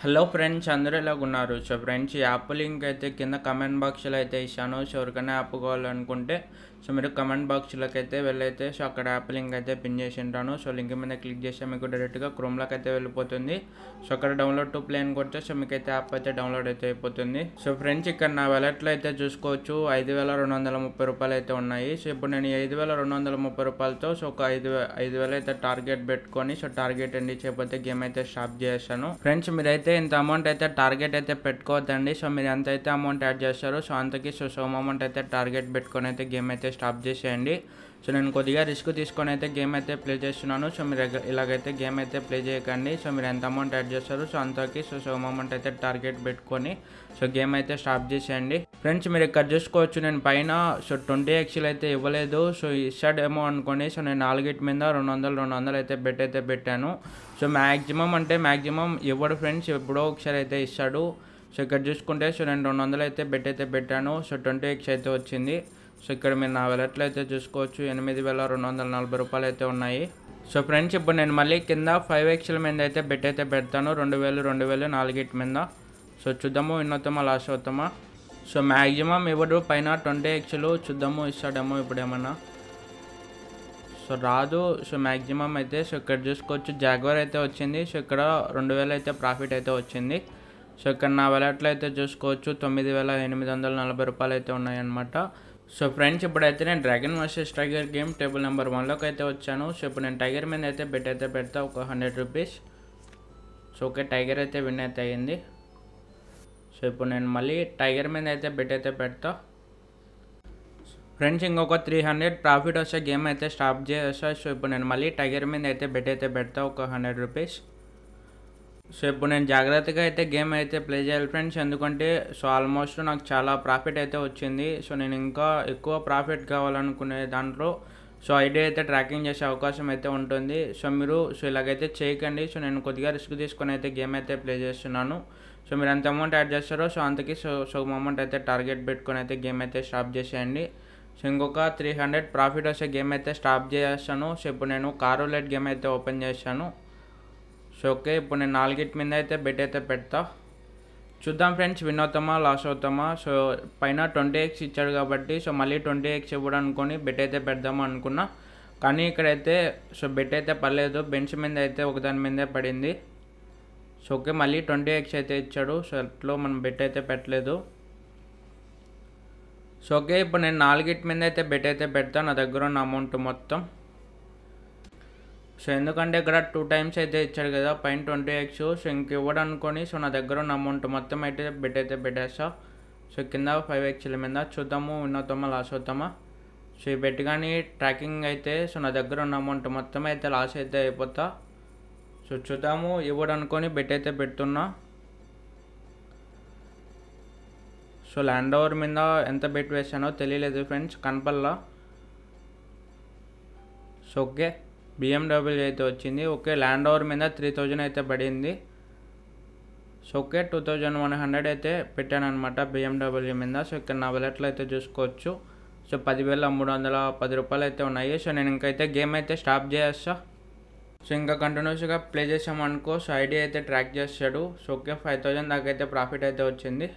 hello friends అందరూ ఉన్నారు so friends app link అయితే కింద కమెంట్ బాక్స్లో అయితే ఇస్తాను సో ఎవరికైనా యాప్ కావాలనుకుంటే సో మీరు కమెంట్ బాక్స్లోకి అయితే వెళ్ళైతే సో అక్కడ యాప్ లింక్ అయితే పిన్ చేసి ఉంటాను సో లింక్ మీద క్లిక్ చేస్తే మీకు డైరెక్ట్గా క్రోమ్లోకి అయితే వెళ్ళిపోతుంది సో అక్కడ డౌన్లోడ్ టు ప్లేన్ కొడితే సో మీకు అయితే యాప్ అయితే డౌన్లోడ్ అయితే అయిపోతుంది సో ఫ్రెండ్స్ ఇక్కడ నా వాలెట్లో అయితే చూసుకోవచ్చు ఐదు వేల రెండు వందల ముప్పై రూపాయలు అయితే ఉన్నాయి సో ఇప్పుడు నేను ఐదు వేల రెండు వందల ముప్పై రూపాయలతో సో ఒక ఐదు ఐదు వేల అయితే టార్గెట్ పెట్టుకొని సో టార్గెట్ అండి చేయకపోతే గేమ్ అయితే స్టాప్ చేస్తాను ఫ్రెండ్స్ మీరైతే ఇంత అమౌంట్ అయితే టార్గెట్ అయితే పెట్టుకోవద్దండి సో మీరు ఎంత అయితే అమౌంట్ యాడ్ చేస్తారో సో అంతకి సో సోమ్ అమౌంట్ అయితే టార్గెట్ పెట్టుకొని అయితే గేమ్ అయితే అయితే స్టాప్ చేసేయండి సో నేను కొద్దిగా రిస్క్ తీసుకొని అయితే గేమ్ అయితే ప్లే చేస్తున్నాను సో మీరు ఇలాగైతే గేమ్ అయితే ప్లే చేయకండి సో మీరు ఎంత అమౌంట్ యాడ్ చేస్తారు సో అంతకి సో సో అమౌంట్ అయితే టార్గెట్ పెట్టుకొని సో గేమ్ అయితే స్టాప్ చేసేయండి ఫ్రెండ్స్ మీరు ఇక్కడ చూసుకోవచ్చు నేను పైన సో ట్వంటీ ఎక్స్లు అయితే ఇవ్వలేదు సో ఇస్తాడు ఏమో అనుకోండి సో నేను నాలుగిటి మీద రెండు వందలు రెండు వందలు అయితే బెట్ అయితే పెట్టాను సో మ్యాక్సిమం అంటే మ్యాక్సిమం ఇవ్వడు ఫ్రెండ్స్ ఎప్పుడో ఒకసారి అయితే ఇస్తాడు సో ఇక్కడ చూసుకుంటే సో నేను రెండు వందలు అయితే బెట్ అయితే పెట్టాను సో ట్వంటీ ఎక్స్ అయితే వచ్చింది సో ఇక్కడ మీరు నా వెలెట్లు అయితే చూసుకోవచ్చు ఎనిమిది వేల రెండు వందల నలభై రూపాయలు అయితే ఉన్నాయి సో ఫ్రెండ్స్ ఇప్పుడు నేను మళ్ళీ కింద ఫైవ్ ఎక్స్ల మీద అయితే బెట్ అయితే పెడతాను రెండు వేలు రెండు వేలు నాలుగేటి మీద సో చూద్దాము విన్నోత్తమా లాస్ట్ అవుతామా సో మ్యాక్సిమం ఇవ్వడు పైన ట్వంటీ ఎక్స్లు చూద్దాము ఇస్తాడేమో ఇప్పుడు ఏమన్నా సో రాదు సో మ్యాక్సిమం అయితే సో ఇక్కడ చూసుకోవచ్చు జాగ్వర్ అయితే వచ్చింది సో ఇక్కడ రెండు వేలు అయితే ప్రాఫిట్ అయితే వచ్చింది సో ఇక్కడ నా వెలెట్లో అయితే చూసుకోవచ్చు తొమ్మిది వేల ఎనిమిది వందల నలభై రూపాయలు అయితే ఉన్నాయన్నమాట సో ఫ్రెండ్స్ ఇప్పుడైతే నేను dragon versus tiger game table number వన్లోకి అయితే వచ్చాను సో ఇప్పుడు నేను టైగర్ మీద అయితే బెట్ అయితే పెడతా ఒక hundred rupees so okay tiger అయితే విన్ అయితే అయ్యింది సో ఇప్పుడు నేను మళ్ళీ టైగర్ మీద అయితే బెట్ అయితే పెడతా ఫ్రెండ్స్ ఇంకొక త్రీ హండ్రెడ్ ప్రాఫిట్ వచ్చే గేమ్ అయితే స్టాప్ చేస్తా సో ఇప్పుడు నేను మళ్ళీ టైగర్ మీద అయితే బెట్ అయితే పెడతా ఒక హండ్రెడ్ రూపీస్ సో ఇప్పుడు నేను జాగ్రత్తగా అయితే గేమ్ అయితే ప్లే చేయాలి ఫ్రెండ్స్ ఎందుకంటే సో ఆల్మోస్ట్ నాకు చాలా ప్రాఫిట్ అయితే వచ్చింది సో నేను ఇంకా ఎక్కువ ప్రాఫిట్ కావాలనుకునే దాంట్లో సో ఐడియా అయితే ట్రాకింగ్ చేసే అవకాశం అయితే ఉంటుంది సో మీరు సో ఇలాగైతే చేయకండి సో నేను కొద్దిగా రిస్క్ తీసుకొని అయితే గేమ్ అయితే ప్లే చేస్తున్నాను సో మీరు ఎంత అమౌంట్ యాడ్ చేస్తారో సో అంతకీ సో సో అమౌంట్ అయితే టార్గెట్ పెట్టుకొని అయితే గేమ్ అయితే స్టాప్ చేసేయండి సో ఇంకొక త్రీ హండ్రెడ్ ప్రాఫిట్ వచ్చే గేమ్ అయితే స్టాప్ చేస్తాను సో ఇప్పుడు నేను కారు లైట్ గేమ్ అయితే ఓపెన్ చేశాను సో ఓకే ఇప్పుడు నేను నాలుగిట్ మీద అయితే బెట్ అయితే పెడతా చూద్దాం ఫ్రెండ్స్ విన్ అవుతామా లాస్ అవుతామా సో పైన ట్వంటీ ఎక్స్ ఇచ్చాడు కాబట్టి సో మళ్ళీ ట్వంటీ ఎక్స్ ఇవ్వడం అనుకొని బెట్ అయితే పెడదామా అనుకున్నా కానీ ఇక్కడైతే సో బెట్ అయితే పర్లేదు బెంచ్ మీద అయితే ఒకదాని మీదే పడింది సో ఓకే మళ్ళీ ట్వంటీ ఎక్స్ అయితే ఇచ్చాడు సో అట్లో మనం బెట్ అయితే పెట్టలేదు సో ఓకే ఇప్పుడు నేను నాలుగిట్ మీద అయితే బెట్ అయితే పెడతాను నా దగ్గర ఉన్న అమౌంట్ మొత్తం సో ఎందుకంటే ఇక్కడ టూ టైమ్స్ అయితే ఇచ్చాడు కదా పైన ట్వంటీ ఎక్స్ సో ఇంక ఇవ్వడం సో నా దగ్గర ఉన్న అమౌంట్ మొత్తం అయితే బెట్ అయితే పెట్టేస్తా సో కింద ఫైవ్ ఎక్స్ల మీద చూద్దాము ఉన్నతమా లాస్ అవుతామా సో ఈ బెట్ కానీ ట్రాకింగ్ అయితే సో నా దగ్గర ఉన్న అమౌంట్ మొత్తం అయితే లాస్ అయితే అయిపోతా సో చూద్దాము ఇవ్వడం బెట్ అయితే పెడుతున్నా సో ల్యాండ్ ఓవర్ మీద ఎంత బెట్ వేసానో తెలియలేదు ఫ్రెండ్స్ కనపల్లా సో ఓకే బిఎండబ్ల్యూ అయితే వచ్చింది ఓకే ల్యాండ్ ఓవర్ మీద త్రీ థౌజండ్ అయితే పడింది so okay two thousand one hundred అయితే పెట్టాను అనమాట బిఎండబ్ల్యూ మీద సో ఇక్కడ నా వలెట్లో అయితే చూసుకోవచ్చు సో పదివేల మూడు వందల పది రూపాయలు అయితే ఉన్నాయి సో నేను ఇంకైతే గేమ్ అయితే స్టాప్ చేస్తా సో ఇంకా కంటిన్యూస్గా ప్లే చేసామనుకో సో ఐడి అయితే ట్రాక్ చేస్తాడు సో ఓకే ఫైవ్ థౌజండ్ దాకా అయితే ప్రాఫిట్ అయితే వచ్చింది